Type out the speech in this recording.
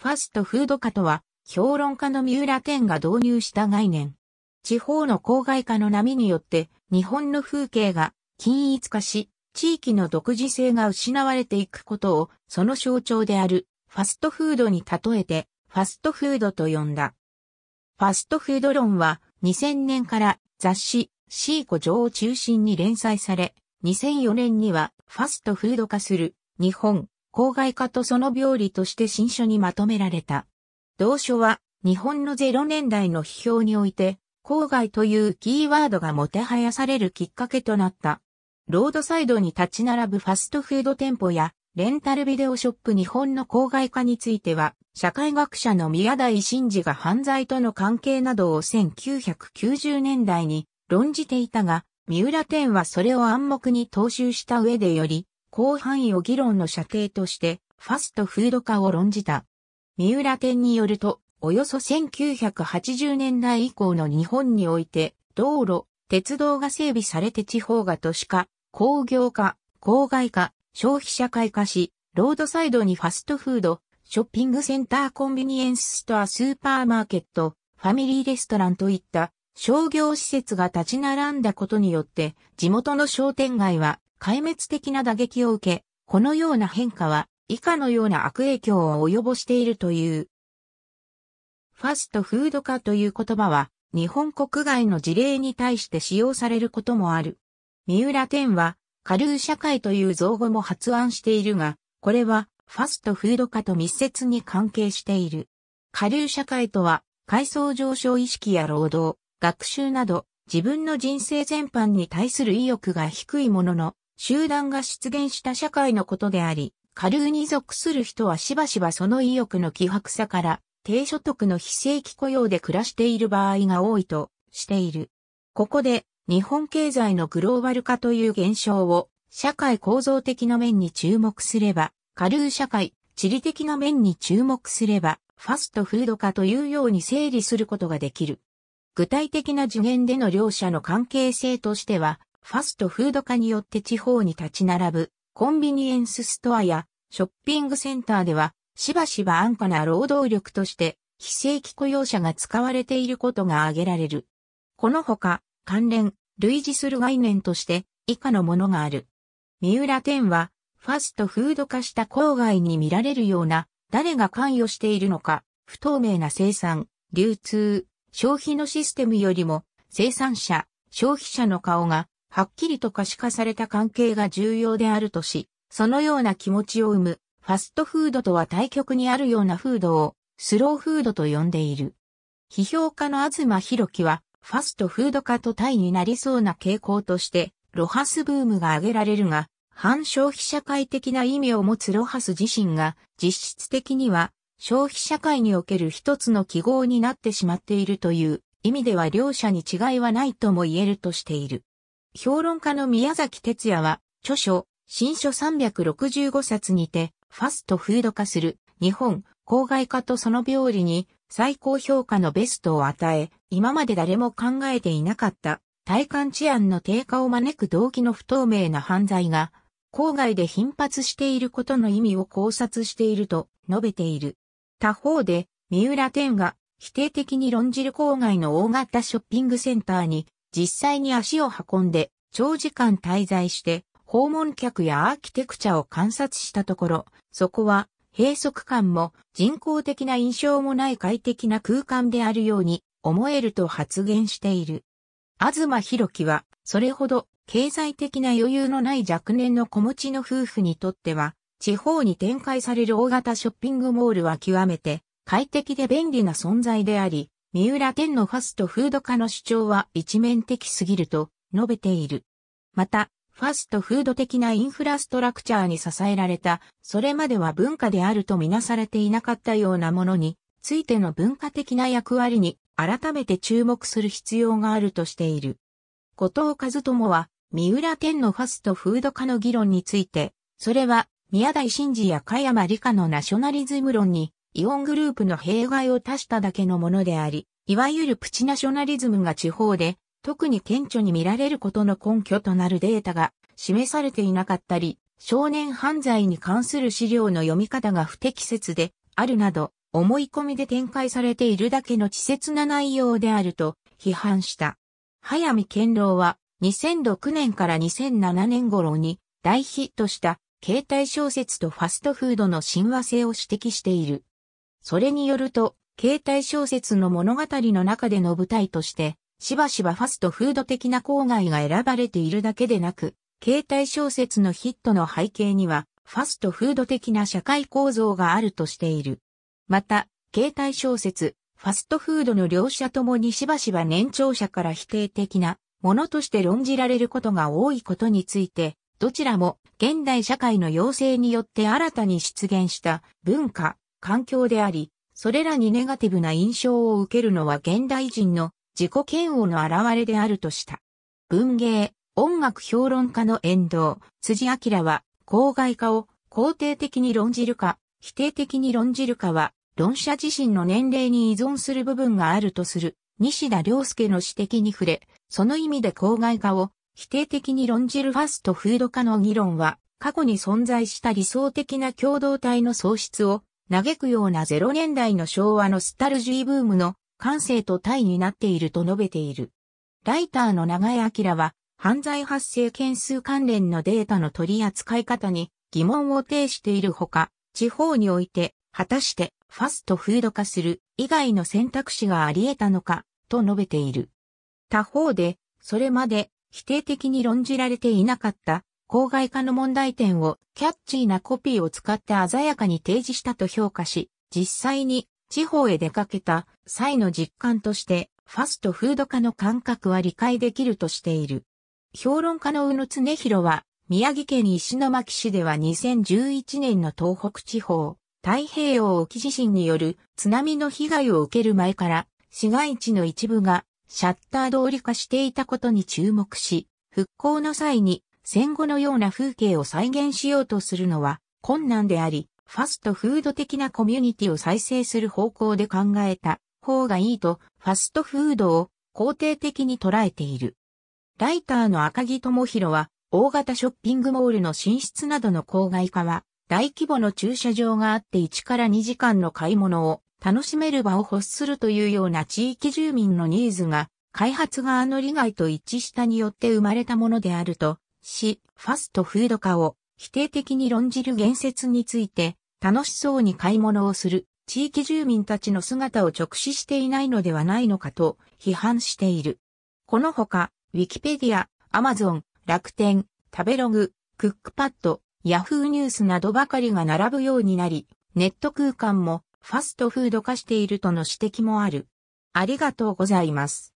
ファストフード化とは、評論家の三浦天が導入した概念。地方の郊外化の波によって、日本の風景が均一化し、地域の独自性が失われていくことを、その象徴である、ファストフードに例えて、ファストフードと呼んだ。ファストフード論は、2000年から雑誌、シーコ上を中心に連載され、2004年には、ファストフード化する、日本、公害化とその病理として新書にまとめられた。同書は、日本の0年代の批評において、郊外というキーワードがもてはやされるきっかけとなった。ロードサイドに立ち並ぶファストフード店舗や、レンタルビデオショップ日本の郊外化については、社会学者の宮台真司が犯罪との関係などを1990年代に論じていたが、三浦天はそれを暗黙に踏襲した上でより、広範囲を議論の射程としてファストフード化を論じた。三浦店によると、およそ1980年代以降の日本において、道路、鉄道が整備されて地方が都市化、工業化、郊外化、消費社会化し、ロードサイドにファストフード、ショッピングセンターコンビニエンスストアスーパーマーケット、ファミリーレストランといった商業施設が立ち並んだことによって、地元の商店街は壊滅的な打撃を受け、このような変化は以下のような悪影響を及ぼしているという。ファストフード化という言葉は日本国外の事例に対して使用されることもある。三浦天は、下流社会という造語も発案しているが、これはファストフード化と密接に関係している。下流社会とは、階層上昇意識や労働、学習など、自分の人生全般に対する意欲が低いものの、集団が出現した社会のことであり、ルーに属する人はしばしばその意欲の希薄さから、低所得の非正規雇用で暮らしている場合が多いとしている。ここで、日本経済のグローバル化という現象を、社会構造的な面に注目すれば、ルー社会、地理的な面に注目すれば、ファストフード化というように整理することができる。具体的な次元での両者の関係性としては、ファストフード化によって地方に立ち並ぶコンビニエンスストアやショッピングセンターではしばしば安価な労働力として非正規雇用者が使われていることが挙げられる。このほか関連、類似する概念として以下のものがある。三浦店はファストフード化した郊外に見られるような誰が関与しているのか不透明な生産、流通、消費のシステムよりも生産者、消費者の顔がはっきりと可視化された関係が重要であるとし、そのような気持ちを生む、ファストフードとは対極にあるようなフードを、スローフードと呼んでいる。批評家の東博樹は、ファストフード化と対になりそうな傾向として、ロハスブームが挙げられるが、反消費社会的な意味を持つロハス自身が、実質的には、消費社会における一つの記号になってしまっているという意味では両者に違いはないとも言えるとしている。評論家の宮崎哲也は、著書、新書365冊にて、ファストフード化する、日本、郊外化とその病理に、最高評価のベストを与え、今まで誰も考えていなかった、体感治安の低下を招く動機の不透明な犯罪が、郊外で頻発していることの意味を考察していると述べている。他方で、三浦天が否定的に論じる郊外の大型ショッピングセンターに実際に足を運んで長時間滞在して訪問客やアーキテクチャを観察したところ、そこは閉塞感も人工的な印象もない快適な空間であるように思えると発言している。東博樹はそれほど経済的な余裕のない若年の子持ちの夫婦にとっては地方に展開される大型ショッピングモールは極めて快適で便利な存在であり、三浦天のファストフード化の主張は一面的すぎると述べている。また、ファストフード的なインフラストラクチャーに支えられた、それまでは文化であるとみなされていなかったようなものについての文化的な役割に改めて注目する必要があるとしている。後藤和友は、三浦天のファストフード化の議論について、それは宮台真司や加山理科のナショナリズム論にイオングループの弊害を足しただけのものであり、いわゆるプチナショナリズムが地方で、特に顕著に見られることの根拠となるデータが示されていなかったり、少年犯罪に関する資料の読み方が不適切であるなど、思い込みで展開されているだけの稚拙な内容であると批判した。早見健郎は2006年から2007年頃に大ヒットした携帯小説とファストフードの親和性を指摘している。それによると、携帯小説の物語の中での舞台として、しばしばファストフード的な郊外が選ばれているだけでなく、携帯小説のヒットの背景には、ファストフード的な社会構造があるとしている。また、携帯小説、ファストフードの両者ともにしばしば年長者から否定的なものとして論じられることが多いことについて、どちらも現代社会の要請によって新たに出現した文化、環境であり、それらにネガティブな印象を受けるのは現代人の自己嫌悪の表れであるとした。文芸、音楽評論家の遠藤、辻明は、公害化を肯定的に論じるか、否定的に論じるかは、論者自身の年齢に依存する部分があるとする、西田良介の指摘に触れ、その意味で公害化を否定的に論じるファストフード化の議論は、過去に存在した理想的な共同体の喪失を嘆くようなゼロ年代の昭和のスタルジーブームの感性と対になっていると述べている。ライターの長江明は、犯罪発生件数関連のデータの取り扱い方に疑問を呈しているほか、地方において、果たしてファストフード化する以外の選択肢があり得たのか、と述べている。他方で、それまで否定的に論じられていなかった公害化の問題点をキャッチーなコピーを使って鮮やかに提示したと評価し、実際に地方へ出かけた際の実感としてファストフード化の感覚は理解できるとしている。評論家の宇野常弘は、宮城県石巻市では2011年の東北地方、太平洋沖地震による津波の被害を受ける前から、市街地の一部がシャッター通り化していたことに注目し、復興の際に戦後のような風景を再現しようとするのは困難であり、ファストフード的なコミュニティを再生する方向で考えた方がいいと、ファストフードを肯定的に捉えている。ライターの赤木智弘は、大型ショッピングモールの進出などの郊外化は、大規模の駐車場があって1から2時間の買い物を楽しめる場を欲するというような地域住民のニーズが、開発側の利害と一致したによって生まれたものであるとし、ファストフード化を否定的に論じる言説について、楽しそうに買い物をする地域住民たちの姿を直視していないのではないのかと批判している。このほか、ウィキペディア、アマゾン、楽天、食べログ、クックパッド、ヤフーニュースなどばかりが並ぶようになり、ネット空間もファストフード化しているとの指摘もある。ありがとうございます。